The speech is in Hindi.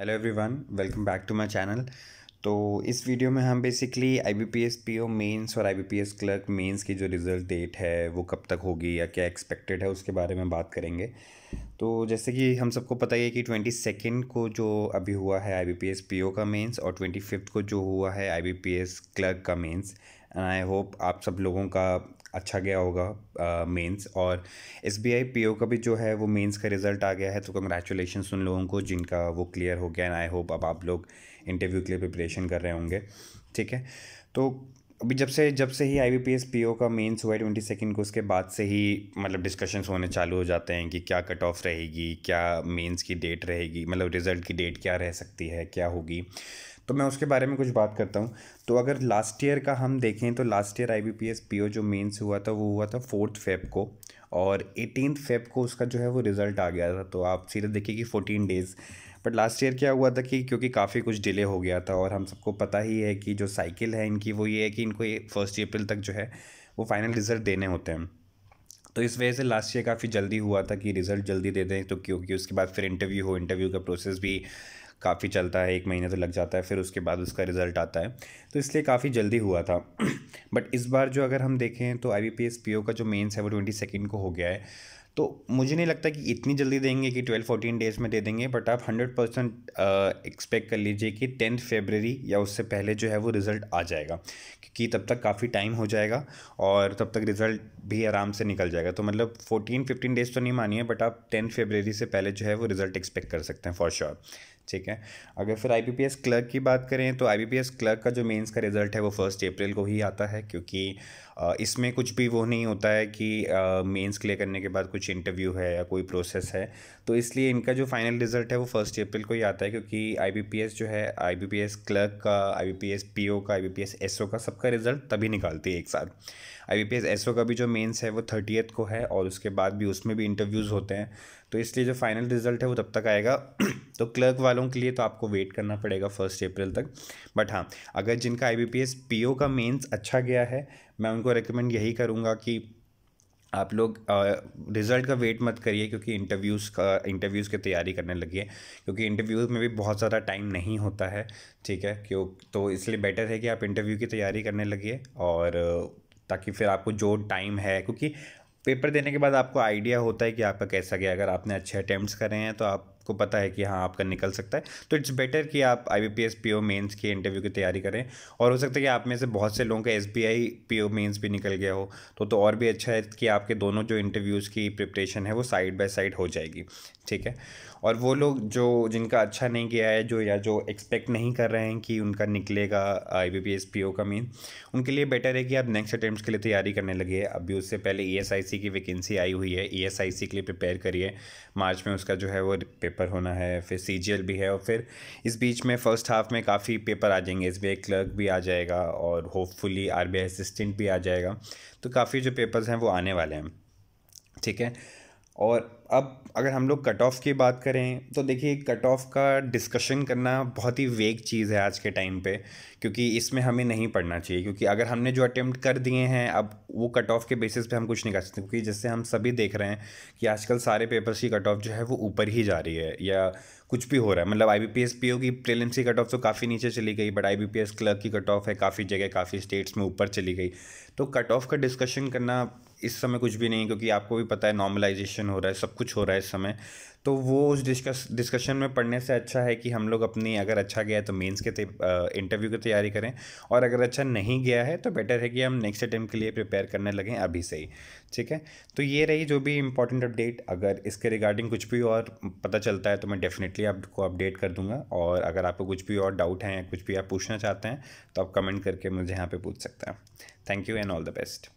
hello everyone welcome back to my channel तो इस वीडियो में हम basically I B P S P O mains और I B P S clerk mains की जो रिज़ल्ट डेट है वो कब तक होगी या क्या एक्सपेक्टेड है उसके बारे में बात करेंगे तो जैसे कि हम सबको पता ही है कि ट्वेंटी सेकेंड को जो अभी हुआ है I B P S P O का मेन्स और ट्वेंटी फिफ्थ को जो हुआ है I B P S clerk का मेन्स एंड आई होप आप सब लोगों का अच्छा गया होगा मेंस और S B I P O का भी जो है वो मेंस का रिज़ल्ट आ गया है तो कंग्रेचुलेशन उन लोगों को जिनका वो क्लियर हो गया एंड आई होप अब आप लोग इंटरव्यू के लिए प्रिपरेशन कर रहे होंगे ठीक है तो अभी जब से जब से ही I B P S P O का मेन्स हुआ है ट्वेंटी सेकेंड को उसके बाद से ही मतलब डिस्कशंस होने चालू हो जाते हैं कि क्या कट ऑफ रहेगी क्या मेंस की डेट रहेगी मतलब रिज़ल्ट की डेट क्या रह सकती है क्या होगी तो मैं उसके बारे में कुछ बात करता हूँ तो अगर लास्ट ईयर का हम देखें तो last year I B P S P O जो मेन्स हुआ था वो हुआ था फोर्थ फेब को और एटीन फेब को उसका जो है वो रिज़ल्ट आ गया था तो आप सीधे देखिए कि fourteen days but last year क्या हुआ था कि क्योंकि काफ़ी कुछ डिले हो गया था और हम सबको पता ही है कि जो साइकिल है इनकी वो ये है कि इनको फर्स्ट अप्रैल तक जो है वो फाइनल रिज़ल्ट देने होते हैं तो इस वजह से लास्ट ईयर काफ़ी जल्दी हुआ था कि रिज़ल्ट जल्दी दे दें तो क्योंकि उसके बाद फिर इंटरव्यू हो इंटरव्यू का प्रोसेस भी काफ़ी चलता है एक महीने तो लग जाता है फिर उसके बाद उसका रिज़ल्ट आता है तो इसलिए काफ़ी जल्दी हुआ था बट इस बार जो अगर हम देखें तो आई बी का जो मेन्स है वो ट्वेंटी सेकेंड को हो गया है तो मुझे नहीं लगता कि इतनी जल्दी देंगे कि ट्वेल्व फोर्टीन डेज़ में दे देंगे बट आप हंड्रेड परसेंट एक्सपेक्ट कर लीजिए कि टेंथ फेबररी या उससे पहले जो है वो रिज़ल्ट आ जाएगा क्योंकि तब तक काफ़ी टाइम हो जाएगा और तब तक रिज़ल्ट भी आराम से निकल जाएगा तो मतलब फोर्टीन फिफ्टीन डेज़ तो नहीं मानिए बट आप टेंथ फेबररी से पहले जो है वो रिज़ल्ट एक्सपेक्ट कर सकते हैं फॉर श्योर ठीक है अगर फिर आईबीपीएस क्लर्क की बात करें तो आईबीपीएस क्लर्क का जो मेंस का रिज़ल्ट है वो फर्स्ट अप्रैल को ही आता है क्योंकि इसमें कुछ भी वो नहीं होता है कि मेंस क्लियर करने के बाद कुछ इंटरव्यू है या कोई प्रोसेस है तो इसलिए इनका जो फाइनल रिज़ल्ट है वो फर्स्ट अप्रैल को ही आता है क्योंकि आई जो है आई क्लर्क का आई बी का आई बी का सबका रिज़ल्ट तभी निकालती है एक साथ आई बी का भी जो मेन्स है वो थर्टीथ को है और उसके बाद भी उसमें भी इंटरव्यूज़ होते हैं तो इसलिए जो फाइनल रिज़ल्ट है वो तब तक आएगा तो क्लर्क वालों के लिए तो आपको वेट करना पड़ेगा फर्स्ट अप्रैल तक बट हाँ अगर जिनका I B P S P O का मेन्स अच्छा गया है मैं उनको रिकमेंड यही करूँगा कि आप लोग रिज़ल्ट का वेट मत करिए क्योंकि इंटरव्यूज़ का इंटरव्यूज़ की तैयारी करने लगी है क्योंकि इंटरव्यूज़ में भी बहुत ज़्यादा टाइम नहीं होता है ठीक है क्यों तो इसलिए बेटर है कि आप इंटरव्यू की तैयारी करने लगिए और ताकि फिर आपको जो टाइम है क्योंकि पेपर देने के बाद आपको आइडिया होता है कि आपका कैसा गया अगर आपने अच्छे अटैम्प्ट करें हैं तो आप उसको पता है कि हाँ आपका निकल सकता है तो इट्स बेटर कि आप I B P S P O mains की इंटरव्यू की तैयारी करें और हो सकता है कि आप में से बहुत से लोगों का S B I P O mains भी निकल गया हो तो तो और भी अच्छा है कि आपके दोनों जो इंटरव्यूज़ की प्रिपरेशन है वो साइड बाय साइड हो जाएगी ठीक है और वो लोग जो जिनका अच्छा नहीं गया है जो या जो एक्सपेक्ट नहीं कर रहे हैं कि उनका निकलेगा I B P S P O का मीन उनके लिए बेटर है कि आप नेक्स्ट अटैम्प्ट के लिए तैयारी करने लगे अभी उससे पहले ई एस आई सी की वैकेंसी आई हुई है ई एस आई सी के लिए प्रिपेयर करिए मार्च में उसका जो है वो पेपर होना है फिर सी भी है और फिर इस बीच में फर्स्ट हाफ में काफ़ी पेपर आ जाएंगे एस क्लर्क भी आ जाएगा और होपफुली आर असिस्टेंट भी आ जाएगा तो काफ़ी जो पेपर्स हैं वो आने वाले हैं ठीक है और अब अगर हम लोग कट ऑफ की बात करें तो देखिए कट ऑफ का डिस्कशन करना बहुत ही वेग चीज़ है आज के टाइम पे क्योंकि इसमें हमें नहीं पढ़ना चाहिए क्योंकि अगर हमने जो अटैम्प्ट कर दिए हैं अब वो कट ऑफ के बेसिस पे हम कुछ नहीं कर सकते क्योंकि जैसे हम सभी देख रहे हैं कि आजकल सारे पेपर्स की कट ऑफ जो है वो ऊपर ही जा रही है या कुछ भी हो रहा है मतलब I B P S P O की प्रेलिम्स की कट ऑफ तो काफ़ी नीचे चली गई but I B P S clerk की कट ऑफ है काफ़ी जगह काफ़ी स्टेट्स में ऊपर चली गई तो कट ऑफ का डिस्कशन करना इस समय कुछ भी नहीं क्योंकि आपको भी पता है नॉर्मलाइजेशन हो रहा है सब कुछ हो रहा है इस समय तो वो उस डिस्कस डिस्कशन में पढ़ने से अच्छा है कि हम लोग अपनी अगर अच्छा गया तो मेंस के इंटरव्यू की तैयारी करें और अगर अच्छा नहीं गया है तो बेटर है कि हम नेक्स्ट अटैम्प्ट के लिए प्रिपेयर करने लगें अभी से ही ठीक है तो ये रही जो भी इंपॉर्टेंट अपडेट अगर इसके रिगार्डिंग कुछ भी और पता चलता है तो मैं डेफिनेटली आपको अपडेट कर दूंगा और अगर आपको कुछ भी और डाउट है या कुछ भी आप पूछना चाहते हैं तो आप कमेंट करके मुझे यहाँ पर पूछ सकते हैं thank you and all the best